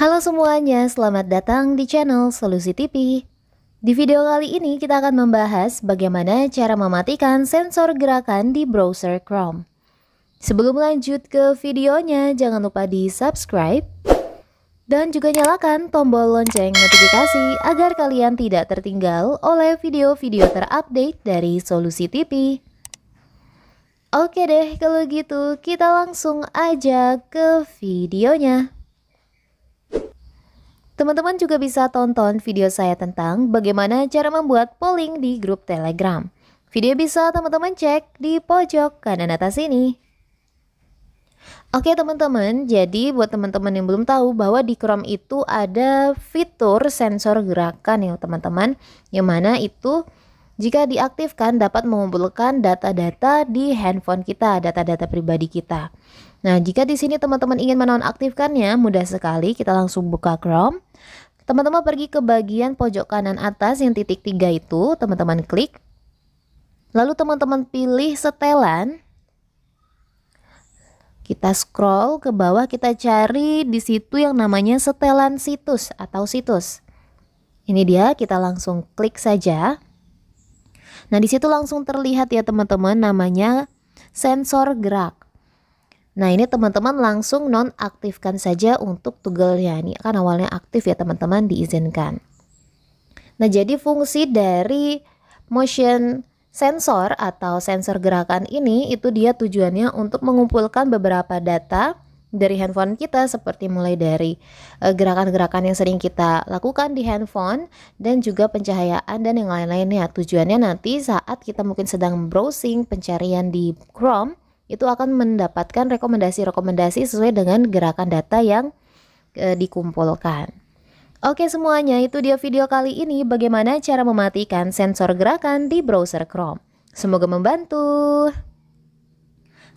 Halo semuanya, selamat datang di channel Solusi TV. Di video kali ini kita akan membahas bagaimana cara mematikan sensor gerakan di browser Chrome. Sebelum lanjut ke videonya, jangan lupa di subscribe dan juga nyalakan tombol lonceng notifikasi agar kalian tidak tertinggal oleh video-video terupdate dari Solusi TV. Oke deh, kalau gitu kita langsung aja ke videonya. Teman-teman juga bisa tonton video saya tentang bagaimana cara membuat polling di grup Telegram. Video bisa teman-teman cek di pojok kanan atas ini. Oke teman-teman, jadi buat teman-teman yang belum tahu bahwa di Chrome itu ada fitur sensor gerakan ya teman-teman, yang mana itu jika diaktifkan dapat mengumpulkan data-data di handphone kita, data-data pribadi kita. Nah, jika di sini teman-teman ingin menonaktifkannya, mudah sekali kita langsung buka Chrome. Teman-teman pergi ke bagian pojok kanan atas yang titik tiga itu, teman-teman klik. Lalu teman-teman pilih setelan. Kita scroll ke bawah, kita cari di situ yang namanya setelan situs atau situs. Ini dia, kita langsung klik saja. Nah, di situ langsung terlihat ya teman-teman namanya sensor gerak. Nah, ini teman-teman langsung nonaktifkan saja untuk toggle nya Ini kan awalnya aktif ya teman-teman diizinkan. Nah, jadi fungsi dari motion sensor atau sensor gerakan ini itu dia tujuannya untuk mengumpulkan beberapa data dari handphone kita seperti mulai dari eh, gerakan-gerakan yang sering kita lakukan di handphone dan juga pencahayaan dan yang lain-lainnya. Tujuannya nanti saat kita mungkin sedang browsing pencarian di Chrome itu akan mendapatkan rekomendasi-rekomendasi sesuai dengan gerakan data yang uh, dikumpulkan. Oke semuanya, itu dia video kali ini bagaimana cara mematikan sensor gerakan di browser Chrome. Semoga membantu.